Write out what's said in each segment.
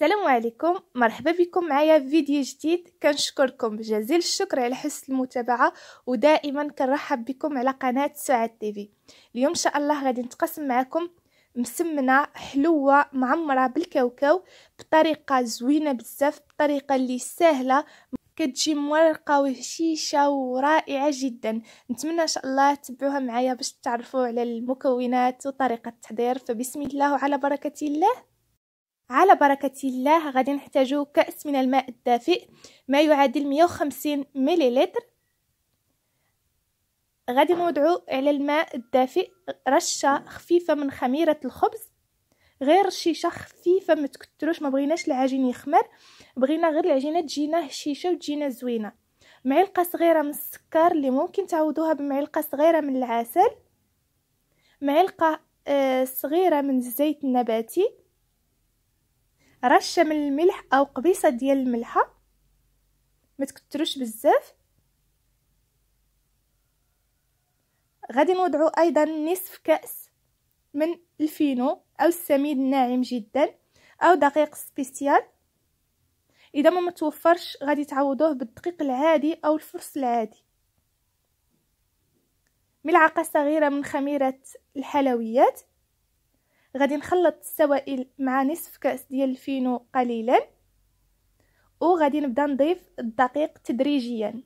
السلام عليكم مرحبا بكم معايا في فيديو جديد كنشكركم جزيل الشكر على حسن المتابعه ودائما كنرحب بكم على قناه سعاد تيفي اليوم ان شاء الله غادي نتقاسم معكم مسمنه حلوه معمره بالكاوكاو بطريقه زوينه بزاف بطريقه اللي سهله كتجي مورقه وهشيشه ورائعه جدا نتمنى ان شاء الله تبعوها معايا باش تعرفوا على المكونات وطريقه التحضير فبسم الله وعلى بركه الله على بركة الله غادي نحتاجو كأس من الماء الدافئ ما يعادل 150 مليلتر غادي نوضعو على الماء الدافئ رشة خفيفة من خميرة الخبز غير رشيشة خفيفة ما تكتروش ما بغيناش العجين يخمر بغينا غير العجينة تجينا هشيشة وتجينا زوينة معلقة صغيرة من السكر اللي ممكن تعوضوها بمعلقة صغيرة من العسل معلقة آه، صغيرة من الزيت النباتي رشة من الملح أو قبيصة ديال الملحة ما تكتروش بزاف غادي نوضعو أيضا نصف كأس من الفينو أو السميد الناعم جدا أو دقيق سبيسيال إذا ما متوفرش غادي تعوضوه بالدقيق العادي أو الفرص العادي ملعقة صغيرة من خميرة الحلويات غادي نخلط السوائل مع نصف كاس ديال الفينو قليلا وغادي نبدا نضيف الدقيق تدريجيا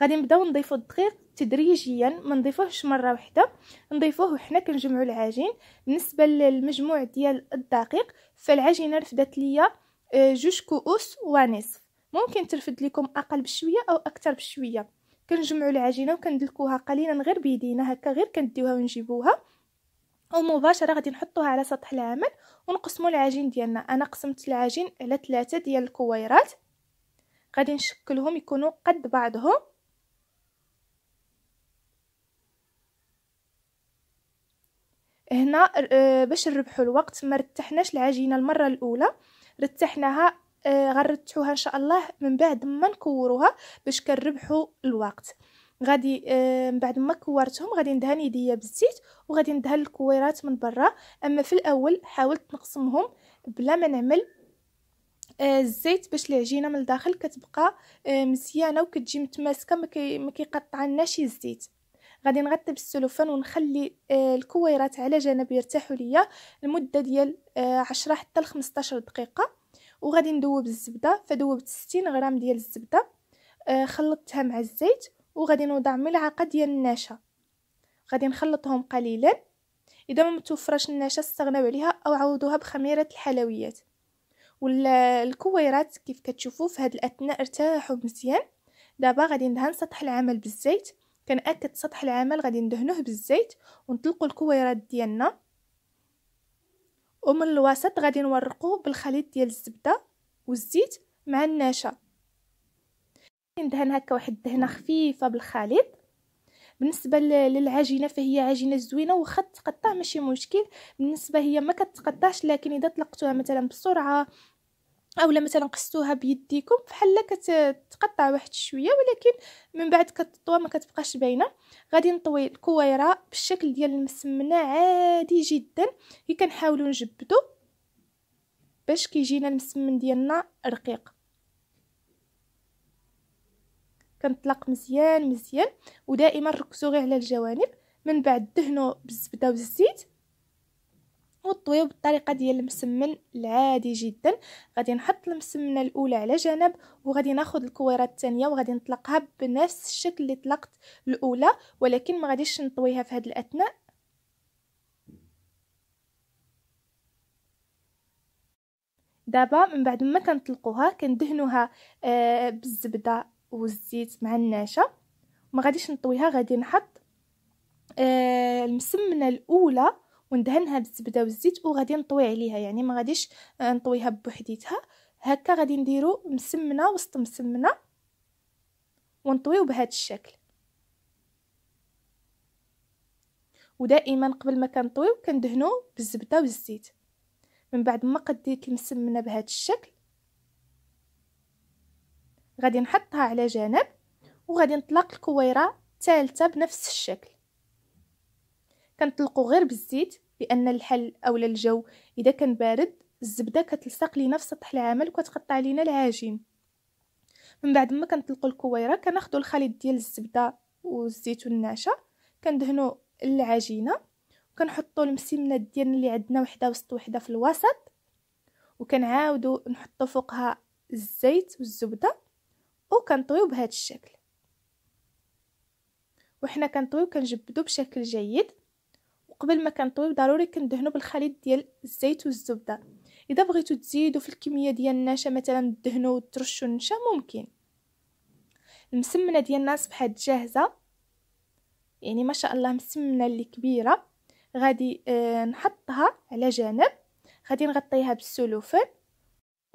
غادي نبداو نضيفو الدقيق تدريجيا ما نضيفوهش مره واحده نضيفوه وحنا كنجمعوا العجين بالنسبه للمجموع ديال الدقيق فالعجينه رفدت ليا آه، جوج كؤوس ونصف ممكن ترفد لكم اقل بشويه او اكثر بشويه كنجمعوا العجينه وكندلكوها قليلا غير بيدينا هكا غير كنديوها ونجيبوها ومباشره غادي نحطوها على سطح العمل ونقسموا العجين ديالنا انا قسمت العجين على ثلاثه ديال الكويرات غادي نشكلهم يكونوا قد بعضهم هنا آه، باش نربحوا الوقت ما رتحناش العجينه المره الاولى رتحناها آه، غنرتحوها ان شاء الله من بعد ما نكوروها باش كنربحوا الوقت غادي آه، من بعد ما كورتهم غادي ندهن يديا بالزيت وغادي ندهن الكويرات من برا اما في الاول حاولت نقسمهم بلا ما نعمل آه، الزيت باش العجينه من الداخل كتبقى آه، مزيانه وكتجي متماسكه ما كيقطعناش الزيت غادي نغطي بالسلوفان ونخلي الكويرات على جنب يرتاحوا ليا المده ديال 10 حتى ل 15 دقيقه وغادي ندوب الزبده فدوبت 60 غرام ديال الزبده خلطتها مع الزيت وغادي نوضع ملعقه ديال النشا غادي نخلطهم قليلا اذا ما متوفرش النشا استغناو عليها او عوضوها بخميره الحلويات والكويرات كيف كتشوفوا في هذا الاثناء ارتاحوا مزيان دابا غادي ندهن سطح العمل بالزيت كنأكد سطح العمل غادي ندهنوه بالزيت ونطلقوا الكويرات ديالنا ومن الوسط غادي نورقوه بالخليط ديال الزبده والزيت مع النشا كندهن هكا واحد الدهنه خفيفه بالخليط بالنسبه للعجينه فهي عجينه زوينه واخا تقطع ماشي مشكل بالنسبه هي ما كتقطعش لكن اذا طلقتوها مثلا بسرعه اولا مثلا قصتوها بيديكم فحال كتقطع واحد شويه ولكن من بعد كتطوى ما كتبقاش باينه غادي نطوي الكويره بالشكل ديال المسمنه عادي جدا هي كنحاولوا نجبدو باش كيجينا المسمن ديالنا رقيق كنطلق مزيان مزيان ودائما ركزوا غير على الجوانب من بعد دهنوا بالزبده والزيت وطويو بالطريقه ديال المسمن العادي جدا غادي نحط المسمنه الاولى على جنب وغادي ناخذ الكويره الثانيه وغادي نطلقها بنفس الشكل اللي طلقت الاولى ولكن ما غاديش نطويها في هذه الاثناء دابا من بعد ما كنطلقوها كندهنوها آه، بالزبده والزيت مع النشا ما غاديش نطويها غادي نحط آه المسمنه الاولى وندهنها بالزبده والزيت وغادي نطوي عليها يعني ما غاديش آه، نطويها بوحديتها هكا غادي نديرو مسمنه وسط مسمنه ونطويو بهذا الشكل ودائما قبل ما كنطويو كندهنو بالزبده والزيت من بعد ما قديت المسمنه بهذا الشكل غادي نحطها على جنب وغادي نطلق الكويره الثالثه بنفس الشكل كنطلقو غير بالزيت لان الحل اولا الجو اذا كان بارد الزبده كتلصق لينا في سطح العمل وكتقطع لينا العجين من بعد ما كنطلقو الكويره كناخدو الخليط ديال الزبده والزيت والنعشه كندهنو العجينه وكنحطو المسمنات ديالنا اللي عندنا وحده وسط وحده في الوسط وكنعاودو نحطو فوقها الزيت والزبده وكنطويو بهذا الشكل وحنا كنطويو كنجبدو بشكل جيد وقبل ما كنطويو ضروري كندهنو بالخليط ديال الزيت والزبده اذا بغيتو تزيدو في الكميه ديال النشا مثلا تدهنو وترشو النشا ممكن المسمنه ديالنا صبحات جاهزه يعني ما شاء الله مسمنه اللي كبيره غادي آه، نحطها على جانب غادي نغطيها بالسلوفان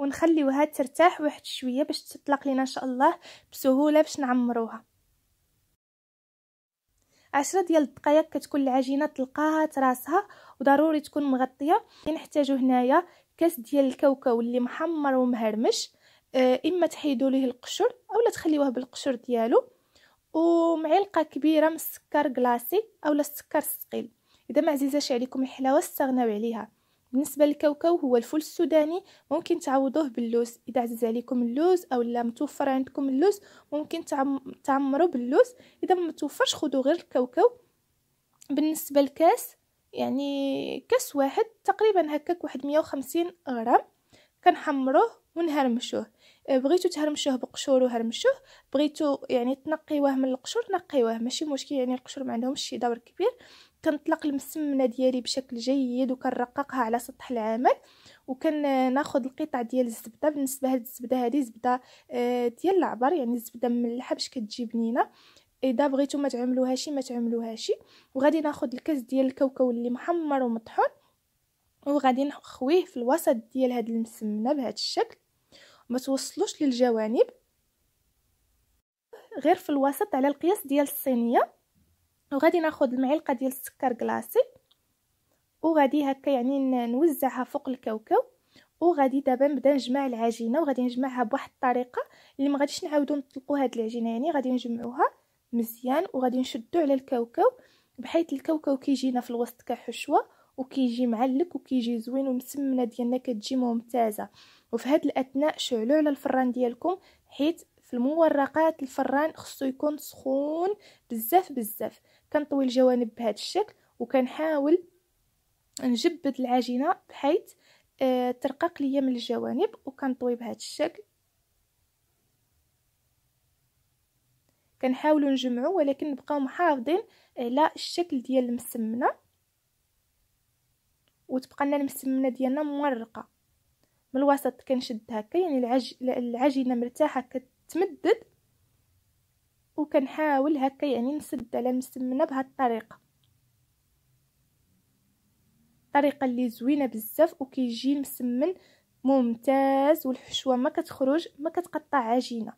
ونخليوها ترتاح واحد شويه باش تطلق لينا ان شاء الله بسهوله باش نعمروها عشرة ديال الدقائق كتكون العجينه تلقاها تراسها وضروري تكون مغطيه كنحتاجو هنايا كاس ديال الكاوكاو اللي محمر ومهرمش آه، اما تحيدوا ليه القشر اولا تخليوه بالقشر ديالو ومعلقه كبيره من السكر كلاصي اولا السكر الثقيل اذا ما عزيزاش عليكم الحلاوه استغناو عليها بالنسبه للكاوكاو هو الفول السوداني ممكن تعوضوه باللوز اذا عزيز عليكم اللوز او لا متوفر عندكم اللوز ممكن تعمروا باللوز اذا ما متوفرش خذوا غير الكاوكاو بالنسبه للكاس يعني كاس واحد تقريبا هكاك واحد 150 غرام كنحمروه ونهرمشوه آه، بغيتو تهرمشوه بقشور وهرمشوه بغيتو يعني تنقيوه من القشور نقيوه ماشي مشكل يعني القشور ما عندهمش شي دور كبير كنطلق المسمنه ديالي بشكل جيد وكنرققها على سطح العمل وكناخذ القطع ديال الزبده بالنسبه لهاد الزبده هذه زبده آه، ديال العبر يعني الزبده مملحه باش كتجي بنينه اذا بغيتو ما تعملوهاش ما تعملوهاش وغادي ناخذ الكاس ديال الكاوكاو اللي محمر ومطحون وغادي نخويه في الوسط ديال هاد المسمنه بهذا الشكل ما توصلوش للجوانب غير في الوسط على القياس ديال الصينيه وغادي ناخذ المعلقه ديال السكر كلاصي وغادي هكا يعني نوزعها فوق الكاوكاو وغادي دابا نبدا نجمع العجينه وغادي نجمعها بواحد الطريقه اللي ما غاديش نعاودو نطلقوا هاد العجينه يعني غادي نجمعوها مزيان وغادي نشدو على الكاوكاو بحيث الكاوكاو كيجينا في الوسط كحشوه وكيجي معلك وكيجي زوين والمسمنه ديالنا كتجي ممتازه وفي هاد الاثناء شعلوا على الفران ديالكم حيت في المورقات الفران خصو يكون سخون بزاف بزاف كنطوي الجوانب بهذا الشكل وكنحاول نجبد العجينه بحيث آه ترقق ليا من الجوانب وكنطوي بهذا الشكل كنحاولوا نجمعوا ولكن نبقاو محافظين على الشكل ديال المسمنه وتبقى لنا المسمنه ديالنا مورقه من الوسط كنشد هكا يعني العج... العجينه مرتاحه كت... تمدد وكنحاول هكا يعني نسد على المسمنه بهاد الطريقه الطريقه اللي زوينه بزاف وكيجي المسمن ممتاز والحشوه ما كتخرج ما كتقطع عجينه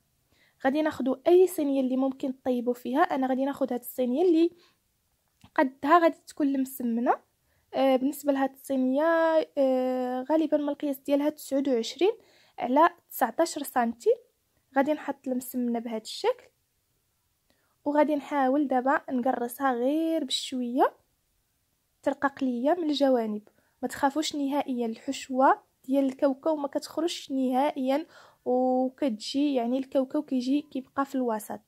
غادي ناخذوا اي صينيه اللي ممكن طيبوا فيها انا غادي ناخذ هذه الصينيه اللي قدها غادي تكون المسمنه آه بالنسبه لهاد الصينيه آه غالبا من القياس ديالها 29 على 19 سنتي غادي نحط المسمنه بهذا الشكل وغادي نحاول دابا نقرصها غير بشويه ترقق ليا من الجوانب ما تخافوش نهائيا الحشوه ديال الكاوكاو ما كتخرجش نهائيا وكتجي يعني الكاوكاو كيجي كيبقى في الوسط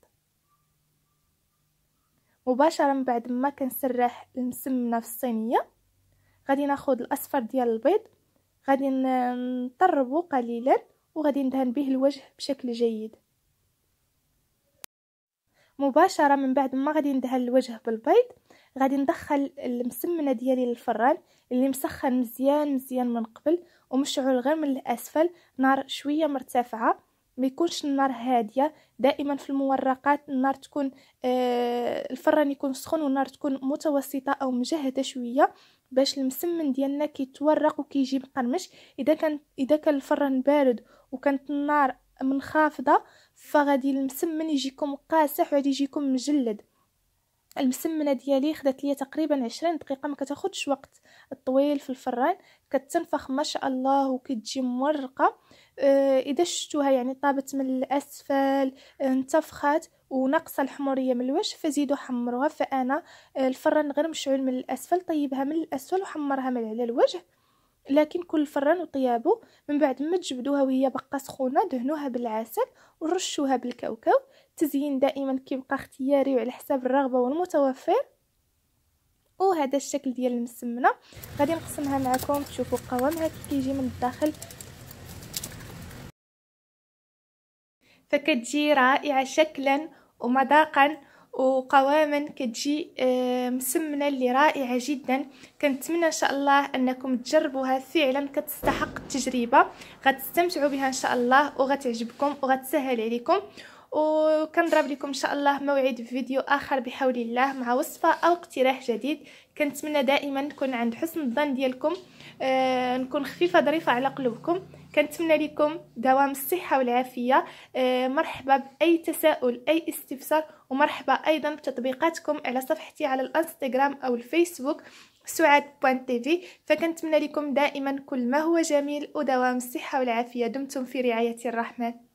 مباشره من بعد ما كنسرح المسمنه في الصينيه غادي ناخذ الاصفر ديال البيض غادي نطربو قليلا وغادي ندهن به الوجه بشكل جيد مباشرة من بعد ما غادي ندهن الوجه بالبيض غادي ندخل المسمنة ديالي للفران اللي مسخن مزيان مزيان من قبل ومشعل غير من الأسفل نار شوية مرتفعة ما يكونش النار هاديه دائما في المورقات النار تكون آه الفران يكون سخون والنار تكون متوسطه او مجهده شويه باش المسمن ديالنا كيتورق وكيجي مقرمش اذا كان اذا كان الفران بارد وكانت النار منخافضه فغادي المسمن يجيكم قاسح وغادي يجيكم مجلد المسمنه ديالي خدات ليا تقريبا 20 دقيقه ما كتاخذش وقت طويل في الفران كتنفخ ما شاء الله وكتجي مورقه اه اذا شفتوها يعني طابت من الاسفل آه، انتفخات وناقصه الحموريه من الوجه فزيدوا حمروها فانا آه، الفران غير مشعول من الاسفل طيبها من الاسفل وحمرها من على الوجه لكن كل فران وطيابو من بعد ما تجبدوها وهي بقى سخونه دهنوها بالعسل ورشوها بالكاوكاو التزيين دائما كيبقى اختياري وعلى حساب الرغبه والمتوفر وهذا الشكل ديال المسمنه غادي نقسمها معكم تشوفوا قوامها كي كيجي من الداخل فكتجي رائعه شكلا ومذاقا وقواما كتجي آه، مسمنه اللي رائعه جدا كنتمنى ان شاء الله انكم تجربوها فعلا كتستحق التجربه غتستمتعوا بها ان شاء الله وغتعجبكم وغتسهل عليكم وكنضرب لكم ان شاء الله موعد في فيديو اخر بحول الله مع وصفه او اقتراح جديد كنتمنى دائما نكون عند حسن الظن ديالكم آه، نكون خفيفه ظريفه على قلوبكم كنتمنى لكم دوام الصحه والعافيه آه، مرحبا باي تساؤل اي استفسار ومرحبا ايضا بتطبيقاتكم على صفحتي على الانستغرام او الفيسبوك سعاد بوان تيفي فكنتمنى لكم دائما كل ما هو جميل ودوام الصحه والعافيه دمتم في رعايه الرحمن